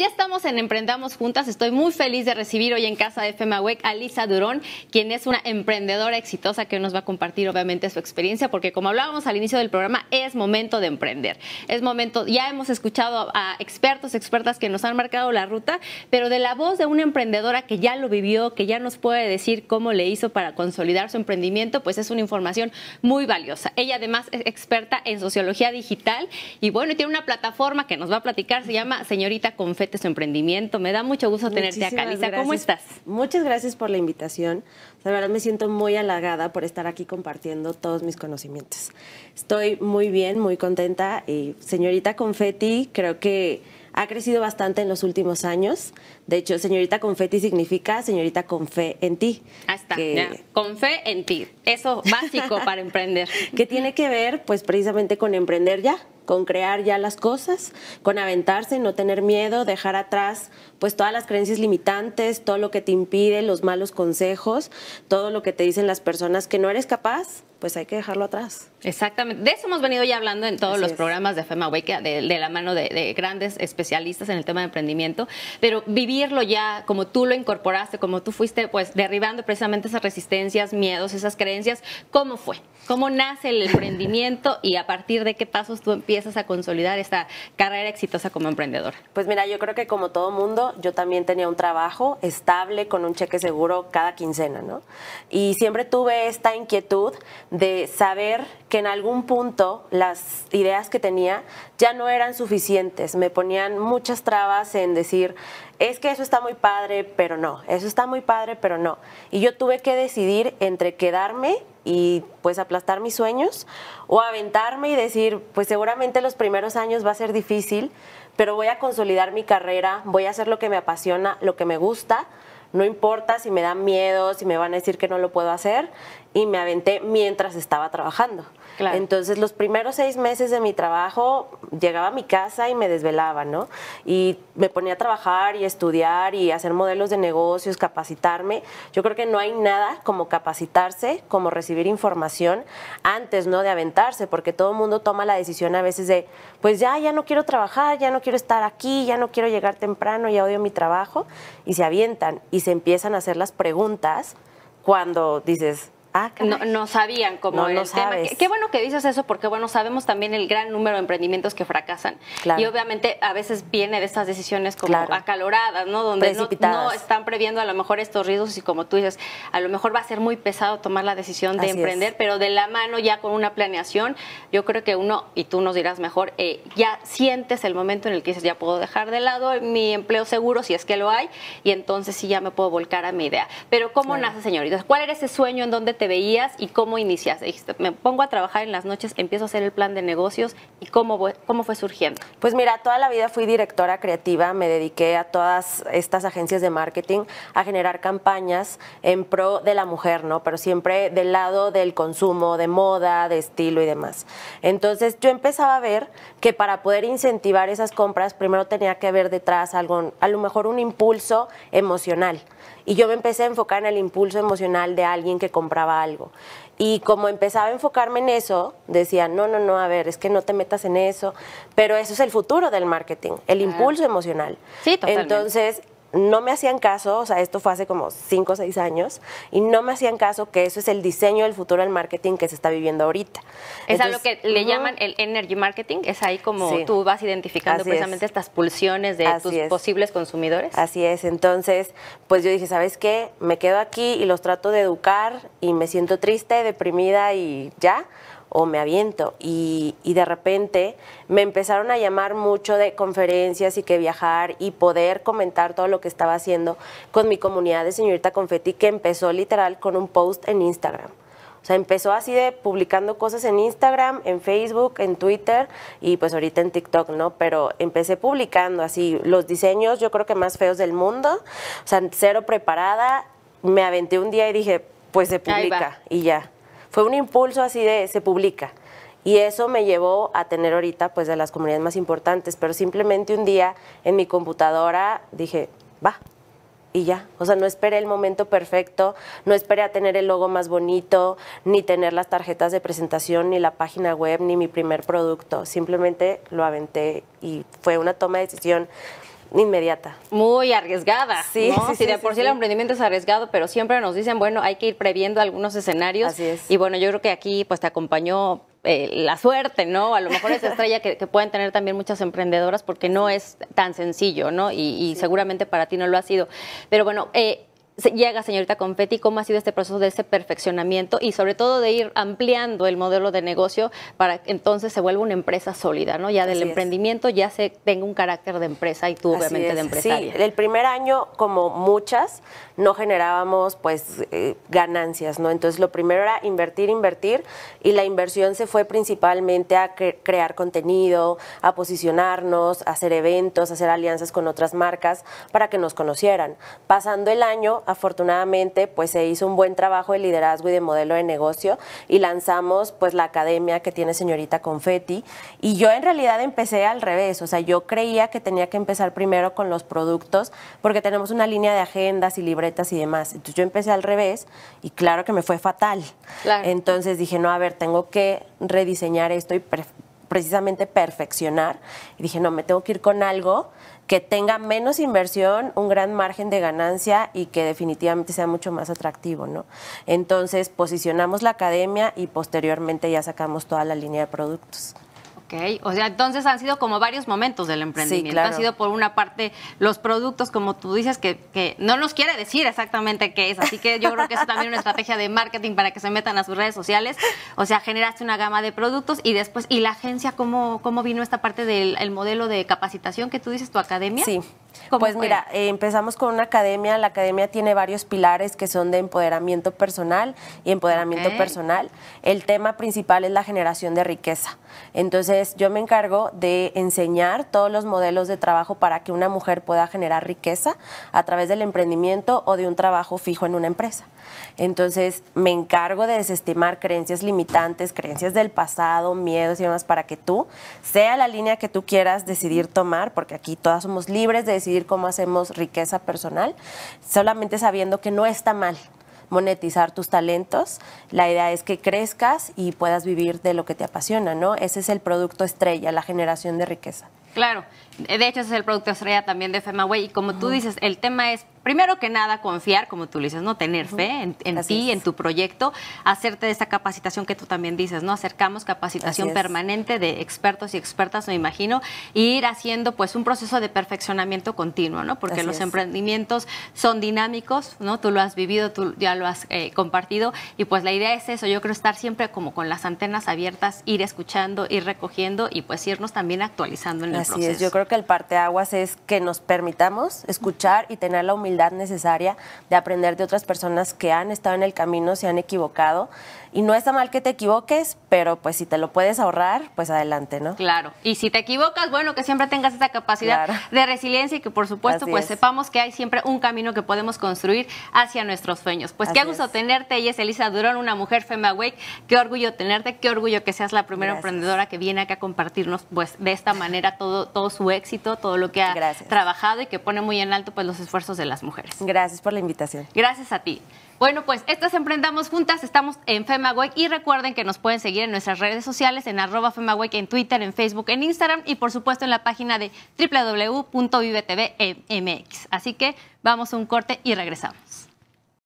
Ya en Emprendamos Juntas. Estoy muy feliz de recibir hoy en casa de FMAWEC a Lisa Durón, quien es una emprendedora exitosa que nos va a compartir obviamente su experiencia, porque como hablábamos al inicio del programa, es momento de emprender. Es momento, ya hemos escuchado a expertos, expertas que nos han marcado la ruta, pero de la voz de una emprendedora que ya lo vivió, que ya nos puede decir cómo le hizo para consolidar su emprendimiento, pues es una información muy valiosa. Ella además es experta en sociología digital y bueno, tiene una plataforma que nos va a platicar, se llama Señorita Confetes Emprendimiento. Me da mucho gusto tenerte acá. Lisa, ¿cómo estás? Muchas gracias por la invitación. La verdad me siento muy halagada por estar aquí compartiendo todos mis conocimientos. Estoy muy bien, muy contenta. Y eh, señorita Confetti, creo que ha crecido bastante en los últimos años. De hecho, señorita con ti significa señorita con fe en ti. hasta con fe en ti. Eso básico para emprender. Que tiene que ver, pues, precisamente con emprender ya con crear ya las cosas, con aventarse, no tener miedo, dejar atrás pues todas las creencias limitantes, todo lo que te impide, los malos consejos, todo lo que te dicen las personas que no eres capaz, pues hay que dejarlo atrás. Exactamente. De eso hemos venido ya hablando en todos los programas de FEMA Wake, de, la mano de, de, grandes especialistas en el tema de emprendimiento, pero vivir irlo ya, como tú lo incorporaste, como tú fuiste pues derribando precisamente esas resistencias, miedos, esas creencias, ¿cómo fue? ¿Cómo nace el emprendimiento y a partir de qué pasos tú empiezas a consolidar esta carrera exitosa como emprendedor. Pues mira, yo creo que como todo mundo, yo también tenía un trabajo estable con un cheque seguro cada quincena, ¿no? Y siempre tuve esta inquietud de saber que en algún punto las ideas que tenía ya no eran suficientes, me ponían muchas trabas en decir, es que eso está muy padre, pero no, eso está muy padre, pero no. Y yo tuve que decidir entre quedarme y pues aplastar mis sueños o aventarme y decir, pues seguramente los primeros años va a ser difícil, pero voy a consolidar mi carrera, voy a hacer lo que me apasiona, lo que me gusta, no importa si me dan miedo, si me van a decir que no lo puedo hacer y me aventé mientras estaba trabajando. Entonces, los primeros seis meses de mi trabajo, llegaba a mi casa y me desvelaba, ¿no? Y me ponía a trabajar y estudiar y hacer modelos de negocios, capacitarme. Yo creo que no hay nada como capacitarse, como recibir información antes, ¿no? De aventarse, porque todo el mundo toma la decisión a veces de, pues ya, ya no quiero trabajar, ya no quiero estar aquí, ya no quiero llegar temprano, ya odio mi trabajo, y se avientan y se empiezan a hacer las preguntas cuando dices, Ah, no, sabían cómo el tema. Qué, bueno que dices eso porque, bueno, sabemos también el gran número de emprendimientos que fracasan. Y obviamente a veces viene de estas decisiones como acaloradas, ¿no? Donde no, están previendo a lo mejor estos riesgos y como tú dices, a lo mejor va a ser muy pesado tomar la decisión de emprender, pero de la mano ya con una planeación, yo creo que uno, y tú nos dirás mejor, eh, ya sientes el momento en el que dices, ya puedo dejar de lado mi empleo seguro, si es que lo hay, y entonces sí ya me puedo volcar a mi idea. Pero ¿cómo nace, señoritas? ¿Cuál era ese sueño en donde te veías y cómo iniciaste? me pongo a trabajar en las noches, empiezo a hacer el plan de negocios y cómo, cómo fue surgiendo. Pues mira, toda la vida fui directora creativa, me dediqué a todas estas agencias de marketing a generar campañas en pro de la mujer, ¿no? Pero siempre del lado del consumo, de moda, de estilo y demás. Entonces yo empezaba a ver que para poder incentivar esas compras, primero tenía que haber detrás algo, a lo mejor un impulso emocional. Y yo me empecé a enfocar en el impulso emocional de alguien que compraba algo. Y como empezaba a enfocarme en eso, decía, no, no, no, a ver, es que no te metas en eso. Pero eso es el futuro del marketing, el impulso emocional. Sí, totalmente. Entonces, no me hacían caso, o sea, esto fue hace como 5 o 6 años, y no me hacían caso que eso es el diseño del futuro del marketing que se está viviendo ahorita. Es lo que le llaman el energy marketing, es ahí como tú vas identificando precisamente estas pulsiones de tus posibles consumidores. Así es, entonces, pues yo dije, ¿sabes qué? Me quedo aquí y los trato de educar y me siento triste, deprimida y ya, o me aviento. Y, y, de repente me empezaron a llamar mucho de conferencias y que viajar y poder comentar todo lo que estaba haciendo con mi comunidad de señorita confetti que empezó literal con un post en Instagram. O sea, empezó así de publicando cosas en Instagram, en Facebook, en Twitter y pues ahorita en TikTok, ¿no? Pero empecé publicando así los diseños, yo creo que más feos del mundo, o sea, cero preparada, me aventé un día y dije, pues se publica y ya fue un impulso así de se publica. Y eso me llevó a tener ahorita pues de las comunidades más importantes, pero simplemente un día en mi computadora dije, va, y ya. O sea, no esperé el momento perfecto, no esperé a tener el logo más bonito, ni tener las tarjetas de presentación, ni la página web, ni mi primer producto. Simplemente lo aventé y fue una toma de decisión inmediata. Muy arriesgada. Sí, sí, sí, de por sí, el emprendimiento es arriesgado, pero siempre nos dicen, bueno, hay que ir previendo algunos escenarios. Así es. Y bueno, yo creo que aquí pues te acompañó eh, la suerte, ¿no? A lo mejor esa estrella que, que, pueden tener también muchas emprendedoras porque no es tan sencillo, ¿no? Y, y seguramente para ti no lo ha sido. Pero bueno, eh, llega señorita Confetti, cómo ha sido este proceso de ese perfeccionamiento y sobre todo de ir ampliando el modelo de negocio para que entonces se vuelva una empresa sólida, ¿no? Ya del emprendimiento ya se tenga un carácter de empresa y tú obviamente de empresaria. Sí, el primer año, como muchas, no generábamos pues eh, ganancias, ¿no? Entonces lo primero era invertir, invertir y la inversión se fue principalmente a crear contenido, a posicionarnos, a hacer eventos, a hacer alianzas con otras marcas para que nos conocieran. Pasando el año, afortunadamente pues se hizo un buen trabajo de liderazgo y de modelo de negocio y lanzamos pues la academia que tiene señorita Confetti y yo en realidad empecé al revés, o sea, yo creía que tenía que empezar primero con los productos porque tenemos una línea de agendas y libretas y demás. Entonces yo empecé al revés y claro que me fue fatal. Entonces dije, no, a ver, tengo que rediseñar esto y precisamente perfeccionar. Y dije, no, me tengo que ir con algo que tenga menos inversión, un gran margen de ganancia y que definitivamente sea mucho más atractivo, ¿no? Entonces posicionamos la academia y posteriormente ya sacamos toda la línea de productos. Ok, o sea, entonces han sido como varios momentos del emprendimiento. Ha sido por una parte los productos, como tú dices, que, no nos quiere decir exactamente qué es. Así que yo creo que es también una estrategia de marketing para que se metan a sus redes sociales. O sea, generaste una gama de productos y después, ¿y la agencia cómo, cómo vino esta parte del modelo de capacitación que tú dices, tu academia? Sí. Pues mira, eh, empezamos con una academia. La academia tiene varios pilares que son de empoderamiento personal y empoderamiento personal. El tema principal es la generación de riqueza. Entonces yo me encargo de enseñar todos los modelos de trabajo para que una mujer pueda generar riqueza a través del emprendimiento o de un trabajo fijo en una empresa. Entonces me encargo de desestimar creencias limitantes, creencias del pasado, miedos y demás para que tú sea la línea que tú quieras decidir tomar, porque aquí todas somos libres de decidir cómo hacemos riqueza personal, solamente sabiendo que no está mal monetizar tus talentos. La idea es que crezcas y puedas vivir de lo que te apasiona, ¿no? Ese es el producto estrella, la generación de riqueza. Claro, de hecho ese es el producto estrella también de FemaWay y como tú dices, el tema es primero que nada, confiar, como tú dices, ¿no? Tener fe en, ti, en tu proyecto, hacerte esta capacitación que tú también dices, ¿no? Acercamos capacitación permanente de expertos y expertas, me imagino, e ir haciendo pues un proceso de perfeccionamiento continuo, ¿no? Porque los emprendimientos son dinámicos, ¿no? Tú lo has vivido, tú ya lo has eh, compartido y pues la idea es eso, yo creo estar siempre como con las antenas abiertas, ir escuchando, ir recogiendo y pues irnos también actualizando en el proceso. Así es, yo creo que el parteaguas es que nos permitamos escuchar y tener la humildad necesaria de aprender de otras personas que han estado en el camino, se han equivocado y no está mal que te equivoques, pero pues si te lo puedes ahorrar, pues adelante, ¿no? Claro. Y si te equivocas, bueno, que siempre tengas esa capacidad de resiliencia y que por supuesto pues sepamos que hay siempre un camino que podemos construir hacia nuestros sueños. Pues qué gusto tenerte, ella es Elisa Durón, una mujer Awake. qué orgullo tenerte, qué orgullo que seas la primera emprendedora que viene acá a compartirnos pues de esta manera todo, todo su éxito, todo lo que ha trabajado y que pone muy en alto pues los esfuerzos de las mujeres. Gracias por la invitación. Gracias a ti. Bueno, pues estas Emprendamos Juntas, estamos en Fema y recuerden que nos pueden seguir en nuestras redes sociales en arroba en Twitter, en Facebook, en Instagram y por supuesto en la página de www.vivetv.mx. Así que vamos a un corte y regresamos.